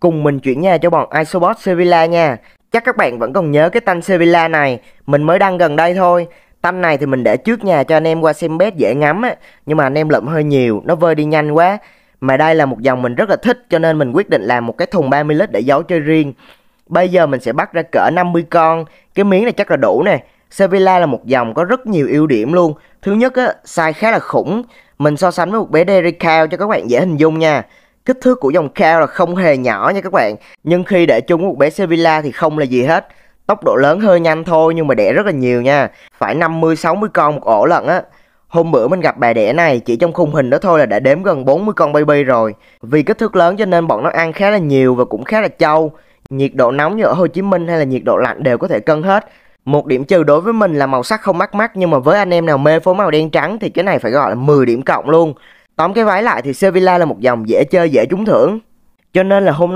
Cùng mình chuyển nhà cho bọn Isobot Sevilla nha. Chắc các bạn vẫn còn nhớ cái tanh Sevilla này, mình mới đăng gần đây thôi. Tanh này thì mình để trước nhà cho anh em qua xem bét dễ ngắm á, nhưng mà anh em lượm hơi nhiều, nó vơi đi nhanh quá. Mà đây là một dòng mình rất là thích cho nên mình quyết định làm một cái thùng 30 lít để giấu chơi riêng. Bây giờ mình sẽ bắt ra cỡ 50 con, cái miếng này chắc là đủ nè. Sevilla là một dòng có rất nhiều ưu điểm luôn. Thứ nhất á, size khá là khủng. Mình so sánh với một bé Derrick Cow cho các bạn dễ hình dung nha. Kích thước của dòng Cao là không hề nhỏ nha các bạn, nhưng khi để chung một bé Sevilla thì không là gì hết. Tốc độ lớn hơi nhanh thôi nhưng mà đẻ rất là nhiều nha, phải 50-60 con một ổ lận á. Hôm bữa mình gặp bà đẻ này chỉ trong khung hình đó thôi là đã đếm gần 40 con baby rồi. Vì kích thước lớn cho nên bọn nó ăn khá là nhiều và cũng khá là trâu. Nhiệt độ nóng như ở Hồ Chí Minh hay là nhiệt độ lạnh đều có thể cân hết. Một điểm trừ đối với mình là màu sắc không bắt mắt nhưng mà với anh em nào mê phối màu đen trắng thì cái này phải gọi là 10 điểm cộng luôn. Tóm cái váy lại thì Sevilla là một dòng dễ chơi dễ trúng thưởng. Cho nên là hôm